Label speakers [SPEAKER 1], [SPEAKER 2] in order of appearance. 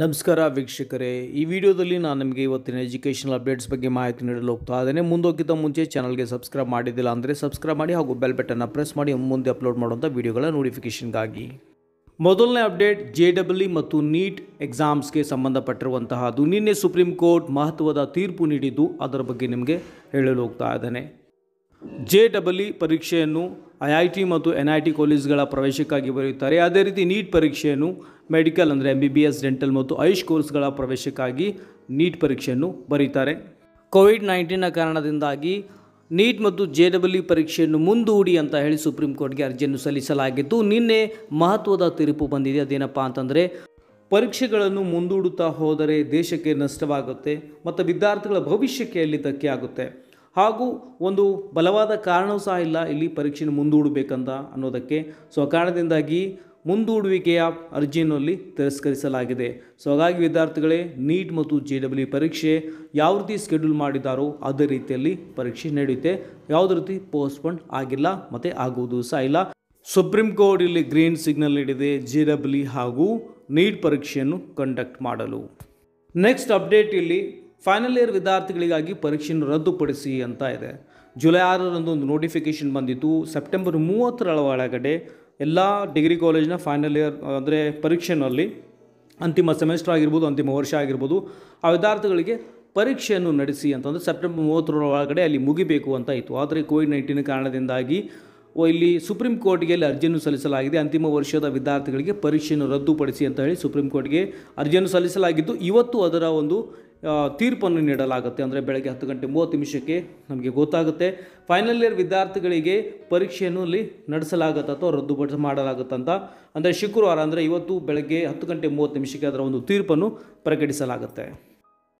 [SPEAKER 1] ನಮಸ್ಕಾರ ವೀಕ್ಷಕರೇ ಈ ವಿಡಿಯೋದಲ್ಲಿ ನಾನು ನಿಮಗೆ ಇವತ್ತಿನ ಎಜುಕೇಷನಲ್ ಅಪ್ಡೇಟ್ಸ್ ಬಗ್ಗೆ ಮಾಹಿತಿ ನೀಡಲು ಹೋಗ್ತಾ ಇದ್ದೇನೆ ಮುಂದೋಗಿದ್ದ ಮುಂಚೆ ಚಾನಲ್ಗೆ ಸಬ್ಸ್ಕ್ರೈಬ್ ಮಾಡಿದ್ದಿಲ್ಲ ಅಂದರೆ ಸಬ್ಸ್ಕ್ರೈಬ್ ಮಾಡಿ ಹಾಗೂ ಬೆಲ್ ಬಟನ್ನ ಪ್ರೆಸ್ ಮಾಡಿ ಮುಂದೆ ಅಪ್ಲೋಡ್ ಮಾಡುವಂಥ ವಿಡಿಯೋಗಳ ನೋಟಿಫಿಕೇಷನ್ಗಾಗಿ ಮೊದಲನೇ ಅಪ್ಡೇಟ್ ಜೆ ಡಬ್ಲ್ಯೂ ಮತ್ತು ನೀಟ್ ಎಕ್ಸಾಮ್ಸ್ಗೆ ಸಂಬಂಧಪಟ್ಟಿರುವಂತಹ ಅದು ನಿನ್ನೆ ಸುಪ್ರೀಂ ಕೋರ್ಟ್ ಮಹತ್ವದ ತೀರ್ಪು ನೀಡಿದ್ದು ಅದರ ಬಗ್ಗೆ ನಿಮಗೆ ಹೇಳಲು ಹೋಗ್ತಾ ಇದ್ದೇನೆ ಜೆ ಡಬಲ್ ಇ ಪರೀಕ್ಷೆಯನ್ನು ಐ ಐ ಟಿ ಮತ್ತು ಎನ್ ಐ ಟಿ ಕಾಲೇಜ್ಗಳ ಪ್ರವೇಶಕ್ಕಾಗಿ ಬರೆಯುತ್ತಾರೆ ಅದೇ ರೀತಿ ನೀಟ್ ಪರೀಕ್ಷೆಯನ್ನು ಮೆಡಿಕಲ್ ಅಂದರೆ M B B S dental ಮತ್ತು ಆಯುಷ್ ಕೋರ್ಸ್ಗಳ ಪ್ರವೇಶಕ್ಕಾಗಿ ನೀಟ್ ಪರೀಕ್ಷೆಯನ್ನು ಬರೀತಾರೆ ಕೋವಿಡ್ ನೈನ್ಟೀನ್ನ ಕಾರಣದಿಂದಾಗಿ ನೀಟ್ ಮತ್ತು ಜೆ ಡಬಲ್ ಇ ಪರೀಕ್ಷೆಯನ್ನು ಮುಂದೂಡಿ ಅಂತ ಹೇಳಿ ಸುಪ್ರೀಂ ಕೋರ್ಟ್ಗೆ ಅರ್ಜಿಯನ್ನು ಸಲ್ಲಿಸಲಾಗಿತ್ತು ನಿನ್ನೆ ಮಹತ್ವದ ತೀರ್ಪು ಬಂದಿದೆ ಅದೇನಪ್ಪ ಅಂತಂದರೆ ಪರೀಕ್ಷೆಗಳನ್ನು ಮುಂದೂಡುತ್ತಾ ಹೋದರೆ ದೇಶಕ್ಕೆ ನಷ್ಟವಾಗುತ್ತೆ ಮತ್ತು ವಿದ್ಯಾರ್ಥಿಗಳ ಭವಿಷ್ಯಕ್ಕೆ ಅಲ್ಲಿ ಧಕ್ಕೆ ಆಗುತ್ತೆ ಹಾಗೂ ಒಂದು ಬಲವಾದ ಕಾರಣವೂ ಸಹ ಇಲ್ಲ ಇಲ್ಲಿ ಪರೀಕ್ಷೆಯನ್ನು ಮುಂದೂಡಬೇಕಂತ ಅನ್ನೋದಕ್ಕೆ ಸೊ ಕಾರಣದಿಂದಾಗಿ ಮುಂದೂಡುವಿಕೆಯ ಅರ್ಜಿಯನ್ನು ಅಲ್ಲಿ ತಿರಸ್ಕರಿಸಲಾಗಿದೆ ಸೊ ಹಾಗಾಗಿ ವಿದ್ಯಾರ್ಥಿಗಳೇ ನೀಟ್ ಮತ್ತು ಜೆ ಡಬ್ಲ್ಯೂ ಪರೀಕ್ಷೆ ಯಾವ ರೀತಿ ಸ್ಕೆಡ್ಯೂಲ್ ಮಾಡಿದ್ದಾರೋ ಅದೇ ರೀತಿಯಲ್ಲಿ ಪರೀಕ್ಷೆ ನಡೆಯುತ್ತೆ ಯಾವುದೇ ರೀತಿ ಪೋಸ್ಟ್ಪೋನ್ ಆಗಿಲ್ಲ ಮತ್ತು ಆಗುವುದು ಸಹ ಇಲ್ಲ ಸುಪ್ರೀಂ ಕೋರ್ಟ್ ಇಲ್ಲಿ ಗ್ರೀನ್ ಸಿಗ್ನಲ್ ನೀಡಿದೆ ಜೆ ಡಬ್ಲ್ಯೂ ಹಾಗೂ ನೀಟ್ ಪರೀಕ್ಷೆಯನ್ನು ಕಂಡಕ್ಟ್ ಮಾಡಲು ನೆಕ್ಸ್ಟ್ ಅಪ್ಡೇಟ್ ಇಲ್ಲಿ ಫೈನಲ್ ಇಯರ್ ವಿದ್ಯಾರ್ಥಿಗಳಿಗಾಗಿ ಪರೀಕ್ಷೆಯನ್ನು ರದ್ದುಪಡಿಸಿ ಅಂತ ಇದೆ ಜುಲೈ ಆರರಂದು ಒಂದು ನೋಟಿಫಿಕೇಷನ್ ಬಂದಿತ್ತು ಸೆಪ್ಟೆಂಬರ್ ಮೂವತ್ತರ ಒಳಗಡೆ ಎಲ್ಲ ಡಿಗ್ರಿ ಕಾಲೇಜಿನ ಫೈನಲ್ ಇಯರ್ ಅಂದರೆ ಪರೀಕ್ಷೆನಲ್ಲಿ ಅಂತಿಮ ಸೆಮಿಸ್ಟರ್ ಆಗಿರ್ಬೋದು ಅಂತಿಮ ವರ್ಷ ಆಗಿರ್ಬೋದು ಆ ವಿದ್ಯಾರ್ಥಿಗಳಿಗೆ ಪರೀಕ್ಷೆಯನ್ನು ನಡೆಸಿ ಅಂತಂದರೆ ಸೆಪ್ಟೆಂಬರ್ ಮೂವತ್ತರ ಒಳಗಡೆ ಅಲ್ಲಿ ಮುಗಿಬೇಕು ಅಂತ ಇತ್ತು ಆದರೆ ಕೋವಿಡ್ ನೈನ್ಟೀನ್ ಕಾರಣದಿಂದಾಗಿ ಇಲ್ಲಿ ಸುಪ್ರೀಂ ಕೋರ್ಟ್ಗೆ ಅಲ್ಲಿ ಅರ್ಜಿಯನ್ನು ಸಲ್ಲಿಸಲಾಗಿದೆ ಅಂತಿಮ ವರ್ಷದ ವಿದ್ಯಾರ್ಥಿಗಳಿಗೆ ಪರೀಕ್ಷೆಯನ್ನು ರದ್ದುಪಡಿಸಿ ಅಂತ ಹೇಳಿ ಸುಪ್ರೀಂ ಕೋರ್ಟ್ಗೆ ಅರ್ಜಿಯನ್ನು ಸಲ್ಲಿಸಲಾಗಿದ್ದು ಇವತ್ತು ಅದರ ಒಂದು ತೀರ್ಪನ್ನು ನೀಡಲಾಗುತ್ತೆ ಅಂದರೆ ಬೆಳಗ್ಗೆ ಹತ್ತು ಗಂಟೆ ಮೂವತ್ತು ನಿಮಿಷಕ್ಕೆ ನಮಗೆ ಗೊತ್ತಾಗುತ್ತೆ ಫೈನಲ್ ಇಯರ್ ವಿದ್ಯಾರ್ಥಿಗಳಿಗೆ ಪರೀಕ್ಷೆಯನ್ನು ಇಲ್ಲಿ ನಡೆಸಲಾಗುತ್ತೆ ಅಥವಾ ರದ್ದುಪಡಿಸ ಮಾಡಲಾಗುತ್ತೆ ಅಂತ ಅಂದರೆ ಶುಕ್ರವಾರ ಅಂದರೆ ಇವತ್ತು ಬೆಳಗ್ಗೆ ಹತ್ತು ಗಂಟೆ ಮೂವತ್ತು ನಿಮಿಷಕ್ಕೆ ಅದರ ಒಂದು ತೀರ್ಪನ್ನು ಪ್ರಕಟಿಸಲಾಗುತ್ತೆ